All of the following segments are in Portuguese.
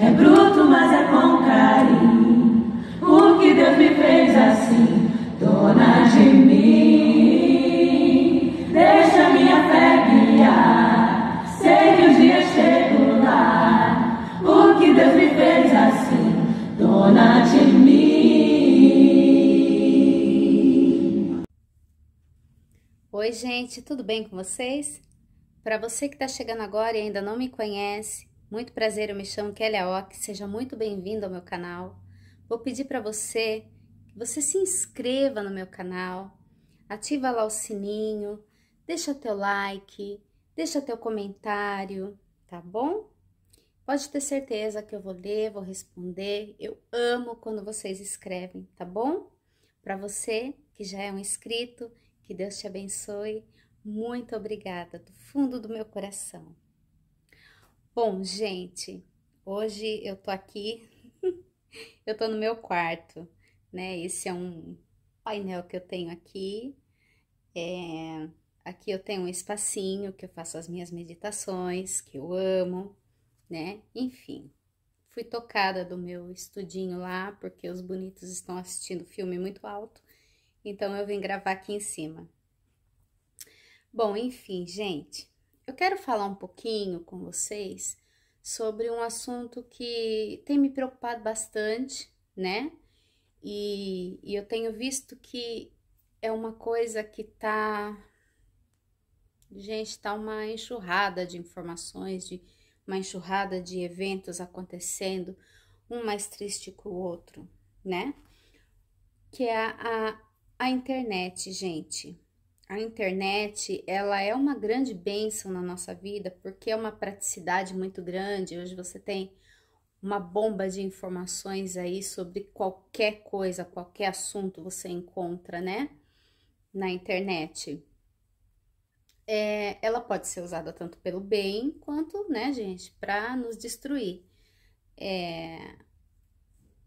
É bruto, mas é com carinho. O que Deus me fez assim, dona de mim. Deixa minha fé guiar. Sei que um dia chego lá. O que Deus me fez assim, dona de mim. Oi, gente, tudo bem com vocês? Para você que está chegando agora e ainda não me conhece, muito prazer, eu me chamo Kelly Ock, seja muito bem-vindo ao meu canal. Vou pedir para você que você se inscreva no meu canal, ativa lá o sininho, deixa teu like, deixa teu comentário, tá bom? Pode ter certeza que eu vou ler, vou responder. Eu amo quando vocês escrevem, tá bom? Para você que já é um inscrito, que Deus te abençoe. Muito obrigada do fundo do meu coração. Bom, gente, hoje eu tô aqui, eu tô no meu quarto, né? Esse é um painel que eu tenho aqui. É, aqui eu tenho um espacinho que eu faço as minhas meditações, que eu amo, né? Enfim, fui tocada do meu estudinho lá, porque os bonitos estão assistindo filme muito alto, então eu vim gravar aqui em cima. Bom, enfim, gente, eu quero falar um pouquinho com vocês sobre um assunto que tem me preocupado bastante, né? E, e eu tenho visto que é uma coisa que tá. Gente, tá uma enxurrada de informações, de uma enxurrada de eventos acontecendo, um mais triste que o outro, né? Que é a, a, a internet, gente a internet ela é uma grande bênção na nossa vida porque é uma praticidade muito grande. Hoje você tem uma bomba de informações aí sobre qualquer coisa, qualquer assunto você encontra, né? Na internet. É, ela pode ser usada tanto pelo bem quanto, né, gente, para nos destruir. É,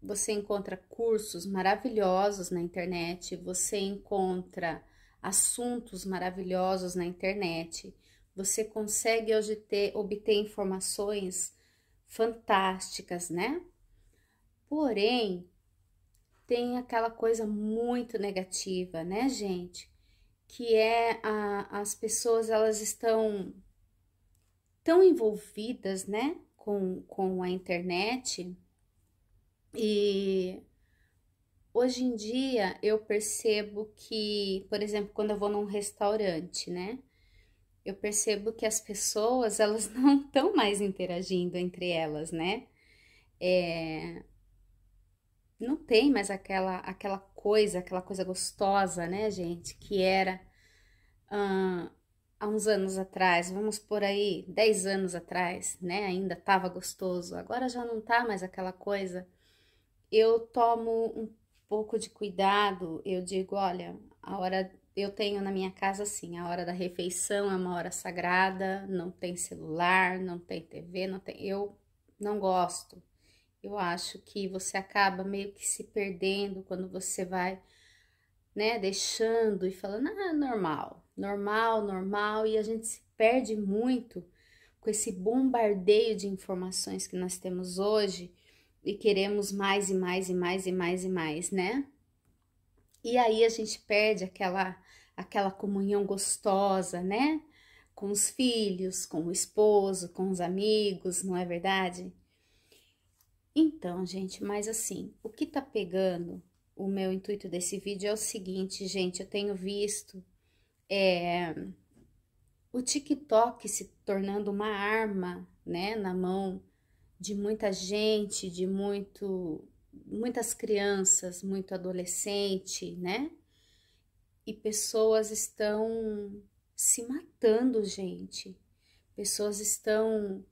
você encontra cursos maravilhosos na internet, você encontra assuntos maravilhosos na internet. Você consegue hoje ter, obter informações fantásticas, né? Porém, tem aquela coisa muito negativa, né, gente? Que é a, as pessoas elas estão tão envolvidas, né, com, com a internet e Hoje em dia eu percebo que, por exemplo, quando eu vou num restaurante, né? Eu percebo que as pessoas elas não estão mais interagindo entre elas, né? É, não tem mais aquela aquela coisa, aquela coisa gostosa, né, gente, que era ah, há uns anos atrás, vamos por aí, 10 anos atrás, né, ainda tava gostoso, agora já não tá mais aquela coisa. Eu tomo um pouco de cuidado, eu digo, olha, a hora eu tenho na minha casa assim, a hora da refeição é uma hora sagrada, não tem celular, não tem TV, não tem, eu não gosto. Eu acho que você acaba meio que se perdendo quando você vai, né, deixando e falando, ah, é normal, normal, normal, e a gente se perde muito com esse bombardeio de informações que nós temos hoje e queremos mais e mais e mais e mais e mais, né? E aí a gente perde aquela aquela comunhão gostosa, né? Com os filhos, com o esposo, com os amigos, não é verdade? Então, gente, mas assim, o que tá pegando? O meu intuito desse vídeo é o seguinte, gente, eu tenho visto é, o TikTok se tornando uma arma, né, na mão de muita gente, de muito muitas crianças, muito adolescente, né? E pessoas estão se matando, gente. Pessoas estão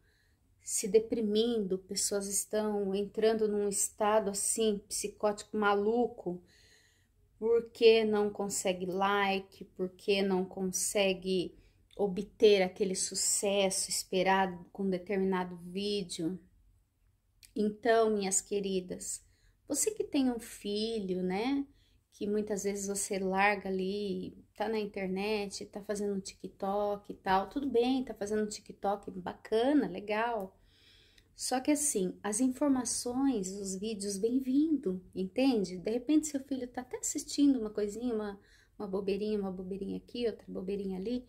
se deprimindo, pessoas estão entrando num estado assim, psicótico maluco, porque não consegue like, porque não consegue obter aquele sucesso esperado com determinado vídeo, então, minhas queridas, você que tem um filho, né? Que muitas vezes você larga ali, tá na internet, tá fazendo um TikTok e tal. Tudo bem, tá fazendo um TikTok bacana, legal. Só que assim, as informações, os vídeos, bem-vindo, entende? De repente seu filho tá até assistindo uma coisinha, uma, uma bobeirinha, uma bobeirinha aqui, outra bobeirinha ali,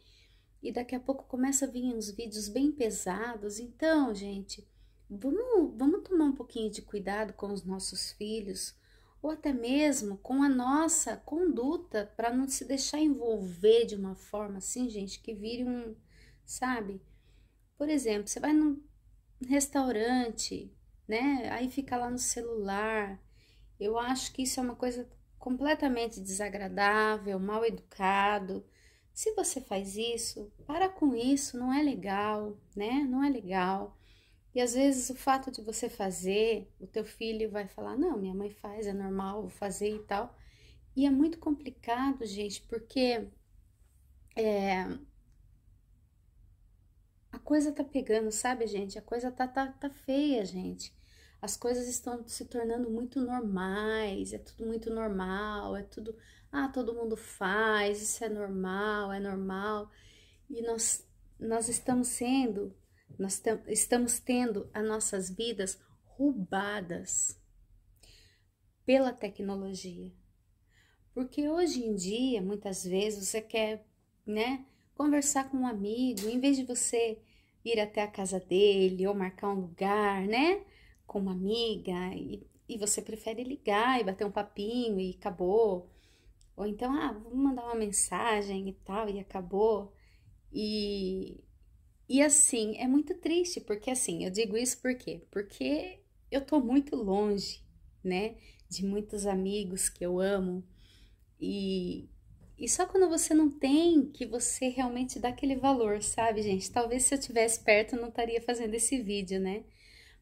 e daqui a pouco começa a vir uns vídeos bem pesados. Então, gente, Vamos, vamos tomar um pouquinho de cuidado com os nossos filhos ou até mesmo com a nossa conduta para não se deixar envolver de uma forma assim, gente, que vire um, sabe? Por exemplo, você vai num restaurante, né? Aí fica lá no celular. Eu acho que isso é uma coisa completamente desagradável, mal educado. Se você faz isso, para com isso, não é legal, né? Não é legal. E às vezes o fato de você fazer, o teu filho vai falar: "Não, minha mãe faz, é normal, vou fazer e tal". E é muito complicado, gente, porque é, a coisa tá pegando, sabe, gente? A coisa tá, tá, tá feia, gente. As coisas estão se tornando muito normais, é tudo muito normal, é tudo, ah, todo mundo faz, isso é normal, é normal. E nós, nós estamos sendo nós estamos tendo as nossas vidas roubadas pela tecnologia. Porque hoje em dia, muitas vezes, você quer, né, conversar com um amigo, em vez de você ir até a casa dele ou marcar um lugar, né, com uma amiga, e, e você prefere ligar e bater um papinho e acabou. Ou então, ah, vou mandar uma mensagem e tal, e acabou. E e assim, é muito triste, porque assim, eu digo isso por quê? Porque eu tô muito longe, né, de muitos amigos que eu amo. E e só quando você não tem que você realmente dá aquele valor, sabe, gente? Talvez se eu tivesse perto eu não estaria fazendo esse vídeo, né?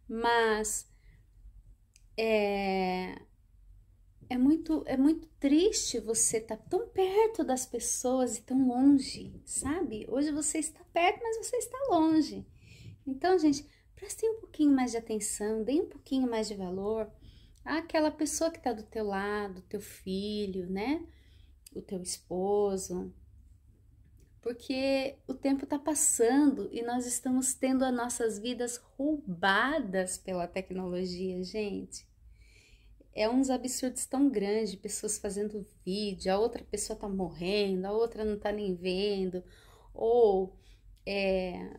Mas é é muito, é muito triste você estar tá tão perto das pessoas e tão longe, sabe? Hoje você está perto, mas você está longe. Então, gente, prestem um pouquinho mais de atenção, deem um pouquinho mais de valor àquela pessoa que está do teu lado, teu filho, né? O teu esposo. Porque o tempo está passando e nós estamos tendo as nossas vidas roubadas pela tecnologia, gente é uns absurdos tão grandes, pessoas fazendo vídeo, a outra pessoa tá morrendo, a outra não tá nem vendo, ou é,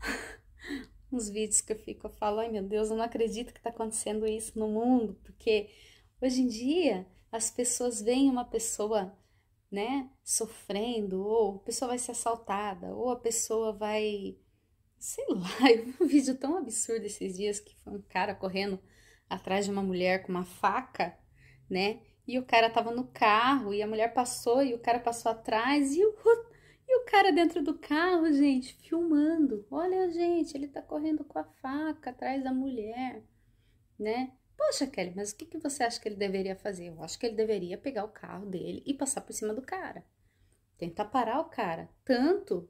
uns vídeos que eu fico, eu falo, ai meu Deus, eu não acredito que tá acontecendo isso no mundo, porque hoje em dia as pessoas veem uma pessoa, né, sofrendo, ou a pessoa vai ser assaltada, ou a pessoa vai, sei lá, eu vi um vídeo tão absurdo esses dias que foi um cara correndo atrás de uma mulher com uma faca, né? E o cara tava no carro e a mulher passou e o cara passou atrás e o, e o cara dentro do carro, gente, filmando. Olha, gente, ele tá correndo com a faca atrás da mulher, né? Poxa, Kelly, mas o que, que você acha que ele deveria fazer? Eu acho que ele deveria pegar o carro dele e passar por cima do cara. Tentar parar o cara. Tanto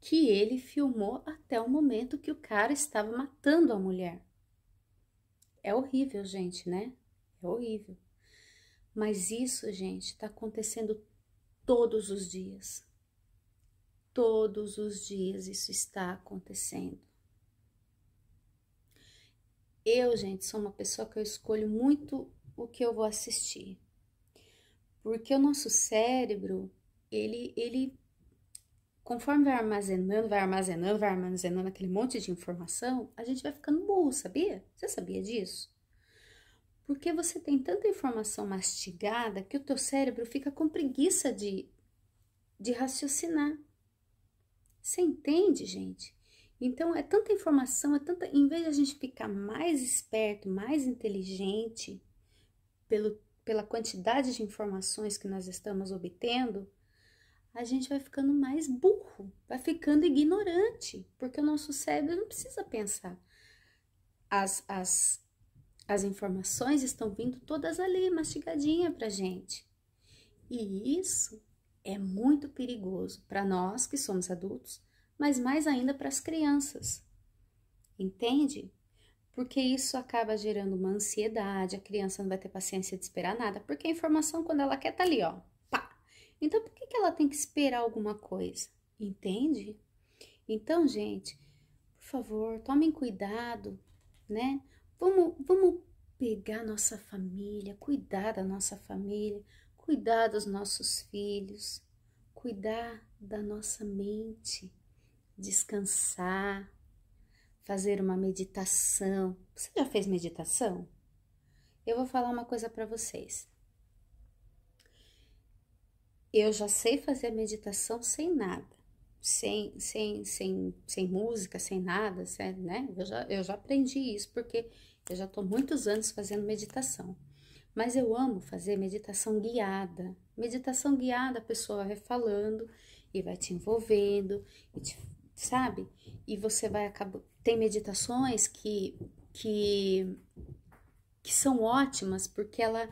que ele filmou até o momento que o cara estava matando a mulher. É horrível, gente, né? É horrível. Mas isso, gente, está acontecendo todos os dias. Todos os dias isso está acontecendo. Eu, gente, sou uma pessoa que eu escolho muito o que eu vou assistir. Porque o nosso cérebro, ele, ele conforme vai armazenando, vai armazenando, vai armazenando aquele monte de informação, a gente vai ficando burro, sabia? Você sabia disso? Porque você tem tanta informação mastigada que o teu cérebro fica com preguiça de, de raciocinar. Você entende, gente? Então é tanta informação, é tanta. Em vez de a gente ficar mais esperto, mais inteligente, pelo, pela quantidade de informações que nós estamos obtendo, a gente vai ficando mais burro, vai ficando ignorante, porque o nosso cérebro não precisa pensar. As, as, as informações estão vindo todas ali, mastigadinha pra gente. E isso é muito perigoso para nós que somos adultos, mas mais ainda para as crianças. Entende? Porque isso acaba gerando uma ansiedade, a criança não vai ter paciência de esperar nada, porque a informação, quando ela quer, tá ali, ó, então, por que, que ela tem que esperar alguma coisa? Entende? Então, gente, por favor, tomem cuidado, né? Vamos, vamos pegar nossa família, cuidar da nossa família, cuidar dos nossos filhos, cuidar da nossa mente, descansar, fazer uma meditação. Você já fez meditação? Eu vou falar uma coisa para vocês eu já sei fazer a meditação sem nada, sem, sem, sem, sem música, sem nada, certo? né? Eu já, eu já aprendi isso porque eu já estou muitos anos fazendo meditação. Mas eu amo fazer meditação guiada. Meditação guiada, a pessoa vai falando e vai te envolvendo, e te, sabe? E você vai acabar. Tem meditações que, que, que são ótimas porque ela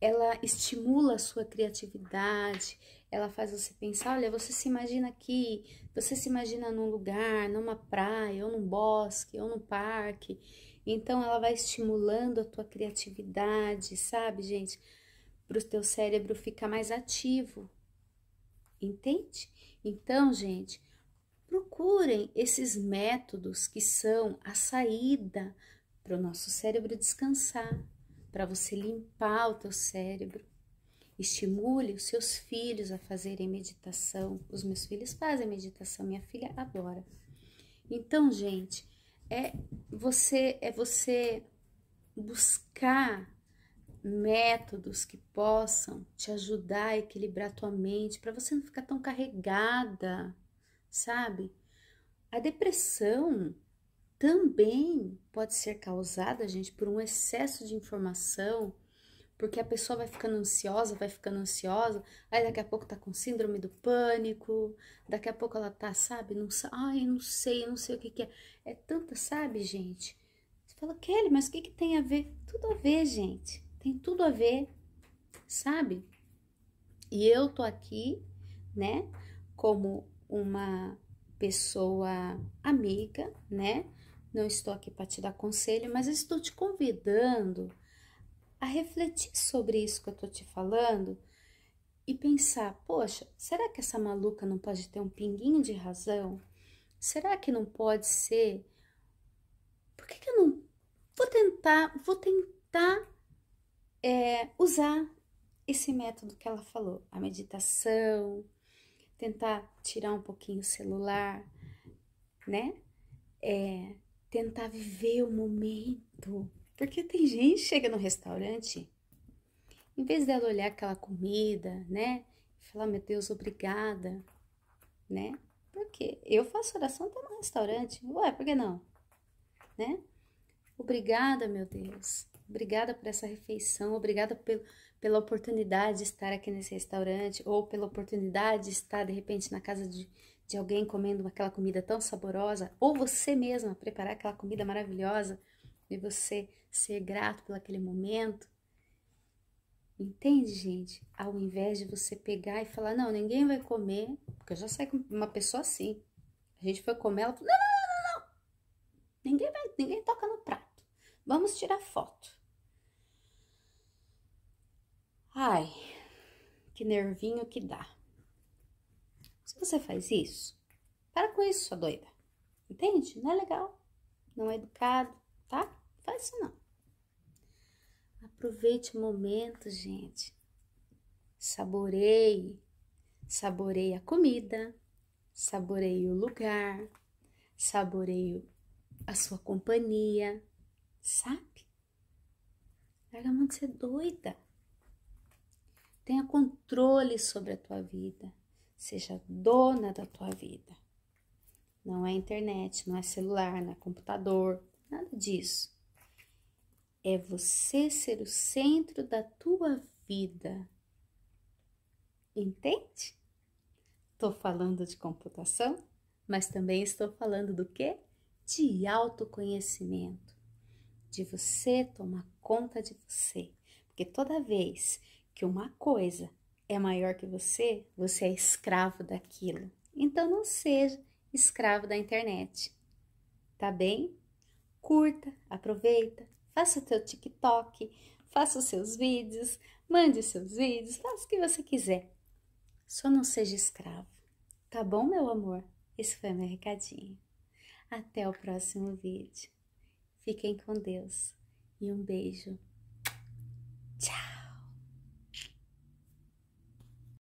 ela estimula a sua criatividade, ela faz você pensar, olha, você se imagina aqui, você se imagina num lugar, numa praia, ou num bosque, ou num parque. Então ela vai estimulando a tua criatividade, sabe, gente? Para o teu cérebro ficar mais ativo. Entende? Então, gente, procurem esses métodos que são a saída para o nosso cérebro descansar para você limpar o teu cérebro. Estimule os seus filhos a fazerem meditação. Os meus filhos fazem meditação, minha filha adora. Então, gente, é você é você buscar métodos que possam te ajudar a equilibrar tua mente para você não ficar tão carregada, sabe? A depressão também pode ser causada, gente, por um excesso de informação, porque a pessoa vai ficando ansiosa, vai ficando ansiosa, aí daqui a pouco tá com síndrome do pânico, daqui a pouco ela tá, sabe, não sabe, ai, não sei, não sei o que que é. É tanta, sabe, gente? Você fala, Kelly, mas o que que tem a ver? Tudo a ver, gente, tem tudo a ver, sabe? E eu tô aqui, né, como uma pessoa amiga, né, não estou aqui para te dar conselho, mas estou te convidando a refletir sobre isso que eu estou te falando e pensar: poxa, será que essa maluca não pode ter um pinguinho de razão? Será que não pode ser? Por que, que eu não vou tentar? Vou tentar é, usar esse método que ela falou, a meditação, tentar tirar um pouquinho o celular, né? É, tentar viver o momento. Porque tem gente que chega no restaurante, em vez dela olhar aquela comida, né? Falar, meu Deus, obrigada, né? Porque eu faço oração até no restaurante. Ué, por que não? Né? Obrigada, meu Deus. Obrigada por essa refeição, obrigada pelo, pela oportunidade de estar aqui nesse restaurante, ou pela oportunidade de estar, de repente, na casa de, de alguém comendo aquela comida tão saborosa, ou você mesma preparar aquela comida maravilhosa e você ser grato por aquele momento. Entende, gente? Ao invés de você pegar e falar, não, ninguém vai comer, porque eu já saí com uma pessoa assim. A gente foi comer, ela falou, não, não, não, não, ninguém, vai, ninguém toca no prato, vamos tirar foto. Ai, que nervinho que dá. Se você faz isso, para com isso, sua doida. Entende? Não é legal. Não é educado, tá? faz isso não. Aproveite o momento, gente. Saboreie. Saboreie a comida, saboreie o lugar, saboreie a sua companhia, sabe? Larga a mão de ser doida. Tenha controle sobre a tua vida. Seja dona da tua vida. Não é internet, não é celular, não é computador, nada disso. É você ser o centro da tua vida. Entende? Estou falando de computação, mas também estou falando do quê? De autoconhecimento. De você tomar conta de você. Porque toda vez que uma coisa é maior que você, você é escravo daquilo. Então não seja escravo da internet. Tá bem? Curta, aproveita, faça o teu TikTok, faça os seus vídeos, mande os seus vídeos, faça o que você quiser. Só não seja escravo. Tá bom, meu amor? Esse foi meu recadinho. Até o próximo vídeo. Fiquem com Deus e um beijo.